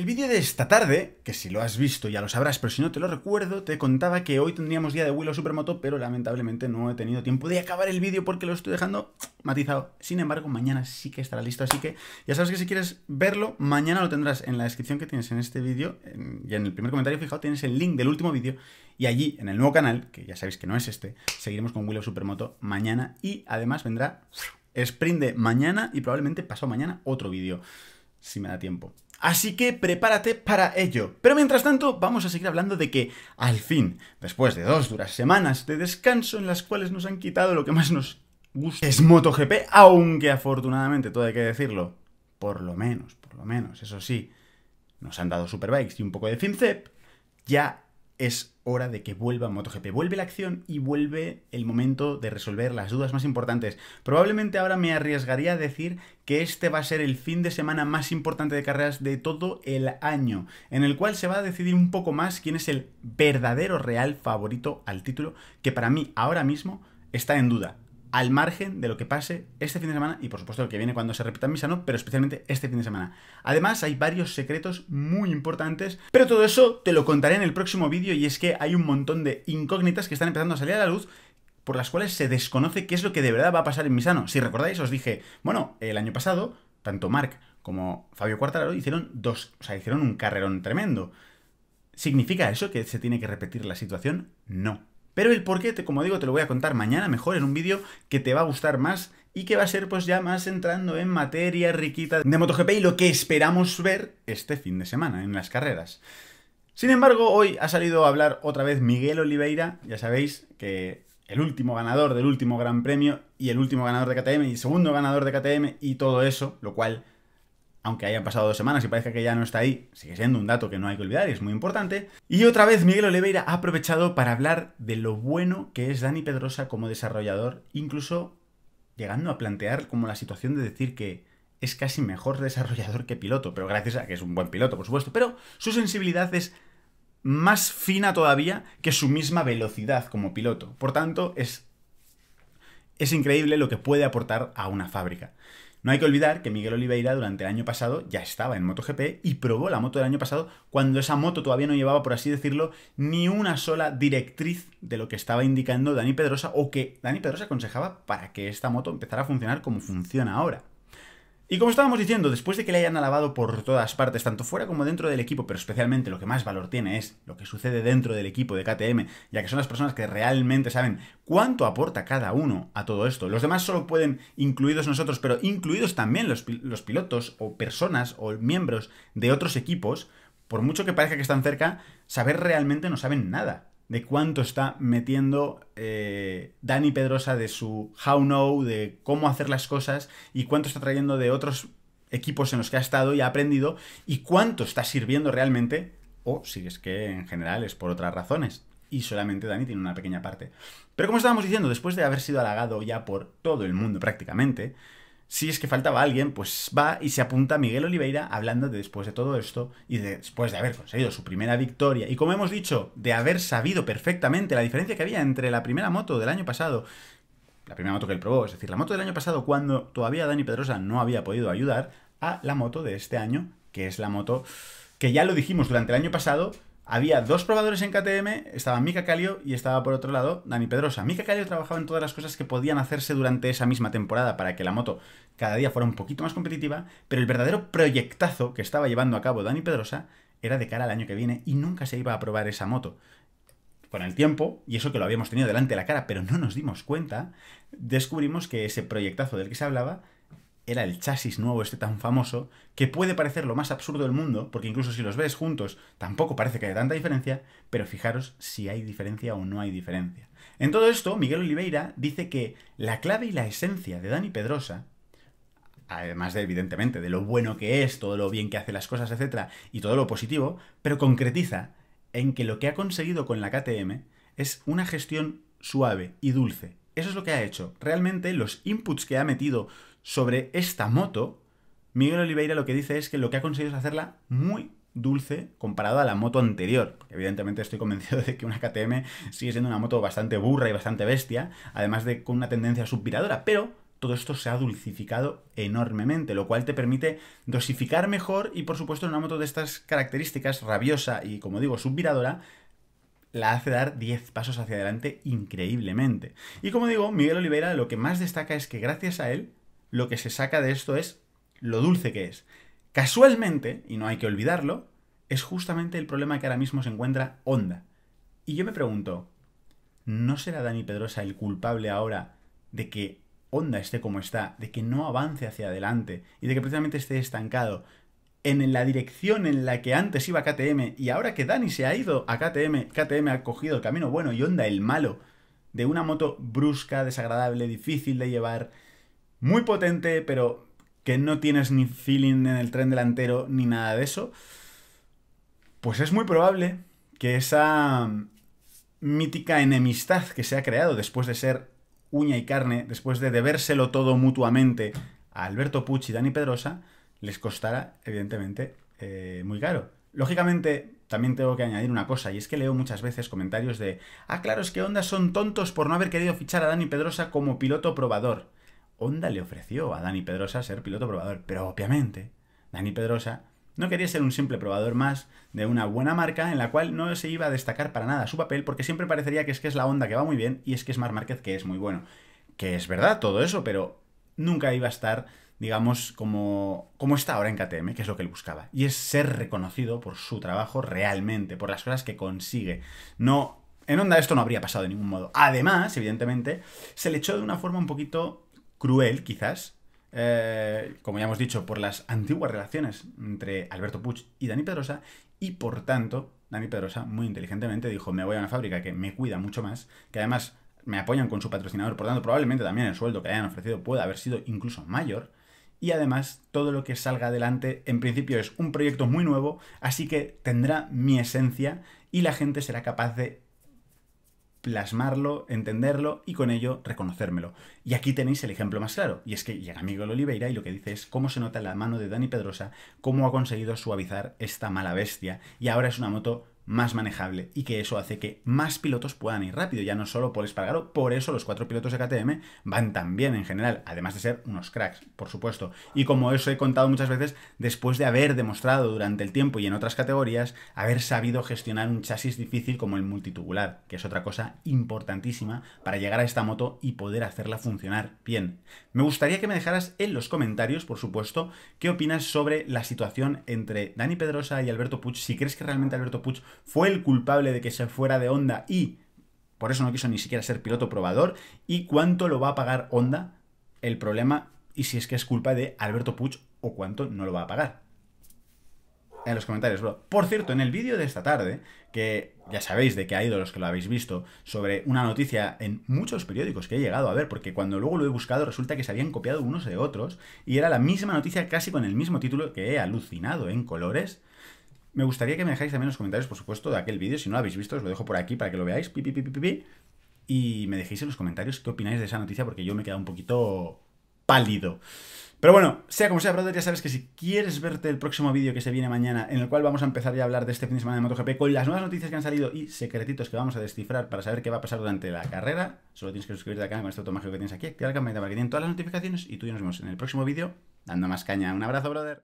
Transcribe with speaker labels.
Speaker 1: el vídeo de esta tarde, que si lo has visto ya lo sabrás, pero si no te lo recuerdo, te contaba que hoy tendríamos día de Willow Supermoto, pero lamentablemente no he tenido tiempo de acabar el vídeo porque lo estoy dejando matizado. Sin embargo, mañana sí que estará listo, así que ya sabes que si quieres verlo, mañana lo tendrás en la descripción que tienes en este vídeo y en el primer comentario fijado tienes el link del último vídeo y allí, en el nuevo canal, que ya sabéis que no es este, seguiremos con Willow Supermoto mañana y además vendrá Sprint de mañana y probablemente pasado mañana otro vídeo, si me da tiempo. Así que prepárate para ello. Pero mientras tanto, vamos a seguir hablando de que, al fin, después de dos duras semanas de descanso en las cuales nos han quitado lo que más nos gusta, es MotoGP, aunque afortunadamente, todo hay que decirlo, por lo menos, por lo menos, eso sí, nos han dado Superbikes y un poco de FinCEP, ya es hora de que vuelva MotoGP. Vuelve la acción y vuelve el momento de resolver las dudas más importantes. Probablemente ahora me arriesgaría a decir que este va a ser el fin de semana más importante de carreras de todo el año, en el cual se va a decidir un poco más quién es el verdadero real favorito al título, que para mí ahora mismo está en duda al margen de lo que pase este fin de semana y por supuesto lo que viene cuando se repita mi sano, Pero especialmente este fin de semana. Además hay varios secretos muy importantes, pero todo eso te lo contaré en el próximo vídeo y es que hay un montón de incógnitas que están empezando a salir a la luz por las cuales se desconoce qué es lo que de verdad va a pasar en Misano. Si recordáis, os dije, bueno, el año pasado, tanto Mark como Fabio Cuartararo hicieron dos, o sea, hicieron un carrerón tremendo. ¿Significa eso que se tiene que repetir la situación? No. Pero el porqué, como digo, te lo voy a contar mañana mejor en un vídeo que te va a gustar más y que va a ser pues ya más entrando en materia riquita de MotoGP y lo que esperamos ver este fin de semana en las carreras. Sin embargo, hoy ha salido a hablar otra vez Miguel Oliveira, ya sabéis que el último ganador del último Gran Premio y el último ganador de KTM y segundo ganador de KTM y todo eso, lo cual aunque hayan pasado dos semanas y parezca que ya no está ahí, sigue siendo un dato que no hay que olvidar y es muy importante. Y otra vez Miguel Oliveira ha aprovechado para hablar de lo bueno que es Dani Pedrosa como desarrollador, incluso llegando a plantear como la situación de decir que es casi mejor desarrollador que piloto, pero gracias a que es un buen piloto, por supuesto, pero su sensibilidad es más fina todavía que su misma velocidad como piloto. Por tanto, es, es increíble lo que puede aportar a una fábrica. No hay que olvidar que Miguel Oliveira durante el año pasado ya estaba en MotoGP y probó la moto del año pasado cuando esa moto todavía no llevaba, por así decirlo, ni una sola directriz de lo que estaba indicando Dani Pedrosa o que Dani Pedrosa aconsejaba para que esta moto empezara a funcionar como funciona ahora. Y como estábamos diciendo, después de que le hayan alabado por todas partes, tanto fuera como dentro del equipo, pero especialmente lo que más valor tiene es lo que sucede dentro del equipo de KTM, ya que son las personas que realmente saben cuánto aporta cada uno a todo esto. Los demás solo pueden, incluidos nosotros, pero incluidos también los, los pilotos o personas o miembros de otros equipos, por mucho que parezca que están cerca, saber realmente no saben nada de cuánto está metiendo eh, Dani Pedrosa de su how know, de cómo hacer las cosas y cuánto está trayendo de otros equipos en los que ha estado y ha aprendido y cuánto está sirviendo realmente o si es que en general es por otras razones y solamente Dani tiene una pequeña parte. Pero como estábamos diciendo, después de haber sido halagado ya por todo el mundo prácticamente, si es que faltaba alguien, pues va y se apunta Miguel Oliveira hablando de después de todo esto y después de haber conseguido su primera victoria y como hemos dicho, de haber sabido perfectamente la diferencia que había entre la primera moto del año pasado, la primera moto que él probó, es decir, la moto del año pasado cuando todavía Dani Pedrosa no había podido ayudar, a la moto de este año, que es la moto que ya lo dijimos durante el año pasado, había dos probadores en KTM, estaba Mika Calio y estaba por otro lado Dani Pedrosa. Mika Calio trabajaba en todas las cosas que podían hacerse durante esa misma temporada para que la moto cada día fuera un poquito más competitiva, pero el verdadero proyectazo que estaba llevando a cabo Dani Pedrosa era de cara al año que viene y nunca se iba a probar esa moto. Con el tiempo, y eso que lo habíamos tenido delante de la cara, pero no nos dimos cuenta, descubrimos que ese proyectazo del que se hablaba era el chasis nuevo este tan famoso, que puede parecer lo más absurdo del mundo, porque incluso si los ves juntos tampoco parece que haya tanta diferencia, pero fijaros si hay diferencia o no hay diferencia. En todo esto, Miguel Oliveira dice que la clave y la esencia de Dani Pedrosa, además de evidentemente de lo bueno que es, todo lo bien que hace las cosas, etc., y todo lo positivo, pero concretiza en que lo que ha conseguido con la KTM es una gestión suave y dulce eso es lo que ha hecho. Realmente los inputs que ha metido sobre esta moto, Miguel Oliveira lo que dice es que lo que ha conseguido es hacerla muy dulce comparado a la moto anterior. Evidentemente estoy convencido de que una KTM sigue siendo una moto bastante burra y bastante bestia, además de con una tendencia subviradora, pero todo esto se ha dulcificado enormemente, lo cual te permite dosificar mejor y por supuesto en una moto de estas características, rabiosa y como digo, subviradora, la hace dar 10 pasos hacia adelante increíblemente. Y como digo, Miguel Oliveira lo que más destaca es que gracias a él, lo que se saca de esto es lo dulce que es. Casualmente, y no hay que olvidarlo, es justamente el problema que ahora mismo se encuentra Honda. Y yo me pregunto, ¿no será Dani Pedrosa el culpable ahora de que Honda esté como está, de que no avance hacia adelante y de que precisamente esté estancado, en la dirección en la que antes iba KTM y ahora que Dani se ha ido a KTM, KTM ha cogido el camino bueno y onda el malo, de una moto brusca, desagradable, difícil de llevar, muy potente, pero que no tienes ni feeling en el tren delantero ni nada de eso, pues es muy probable que esa mítica enemistad que se ha creado después de ser uña y carne, después de debérselo todo mutuamente a Alberto Pucci y Dani Pedrosa, les costará, evidentemente, eh, muy caro. Lógicamente, también tengo que añadir una cosa, y es que leo muchas veces comentarios de, ah, claro, es que Honda son tontos por no haber querido fichar a Dani Pedrosa como piloto probador. Honda le ofreció a Dani Pedrosa ser piloto probador, pero obviamente, Dani Pedrosa no quería ser un simple probador más de una buena marca en la cual no se iba a destacar para nada su papel, porque siempre parecería que es que es la Honda que va muy bien y es que es Mar que es muy bueno. Que es verdad todo eso, pero nunca iba a estar digamos, como, está ahora en KTM, que es lo que él buscaba. Y es ser reconocido por su trabajo realmente, por las cosas que consigue. No en Onda esto no habría pasado de ningún modo. Además, evidentemente, se le echó de una forma un poquito cruel, quizás, eh, como ya hemos dicho, por las antiguas relaciones entre Alberto Puch y Dani Pedrosa, y por tanto, Dani Pedrosa, muy inteligentemente, dijo, me voy a una fábrica que me cuida mucho más, que además me apoyan con su patrocinador, por tanto, probablemente también el sueldo que le hayan ofrecido pueda haber sido incluso mayor, y además todo lo que salga adelante en principio es un proyecto muy nuevo, así que tendrá mi esencia y la gente será capaz de plasmarlo, entenderlo y con ello reconocérmelo. Y aquí tenéis el ejemplo más claro, y es que llega Miguel Oliveira y lo que dice es cómo se nota la mano de Dani Pedrosa, cómo ha conseguido suavizar esta mala bestia, y ahora es una moto más manejable y que eso hace que más pilotos puedan ir rápido, ya no solo por Espargaro, por eso los cuatro pilotos de KTM van tan bien en general, además de ser unos cracks, por supuesto. Y como eso he contado muchas veces, después de haber demostrado durante el tiempo y en otras categorías, haber sabido gestionar un chasis difícil como el multitubular, que es otra cosa importantísima para llegar a esta moto y poder hacerla funcionar bien. Me gustaría que me dejaras en los comentarios, por supuesto, qué opinas sobre la situación entre Dani Pedrosa y Alberto Puig, si crees que realmente Alberto Puig fue el culpable de que se fuera de Honda y por eso no quiso ni siquiera ser piloto probador, y cuánto lo va a pagar Honda el problema y si es que es culpa de Alberto Puch o cuánto no lo va a pagar. En los comentarios, bro. Por cierto, en el vídeo de esta tarde, que ya sabéis de que ha ido los que lo habéis visto, sobre una noticia en muchos periódicos que he llegado a ver, porque cuando luego lo he buscado resulta que se habían copiado unos de otros, y era la misma noticia casi con el mismo título que he alucinado en colores, me gustaría que me dejáis también los comentarios, por supuesto, de aquel vídeo. Si no lo habéis visto, os lo dejo por aquí para que lo veáis. Pi, pi, y me dejéis en los comentarios qué opináis de esa noticia, porque yo me he quedado un poquito pálido. Pero bueno, sea como sea, brother, ya sabes que si quieres verte el próximo vídeo que se viene mañana, en el cual vamos a empezar ya a hablar de este fin de semana de MotoGP, con las nuevas noticias que han salido y secretitos que vamos a descifrar para saber qué va a pasar durante la carrera, solo tienes que suscribirte al canal con este automático que tienes aquí, activar la campanita para que tienen todas las notificaciones y tú y nos vemos en el próximo vídeo dando más caña. Un abrazo, brother.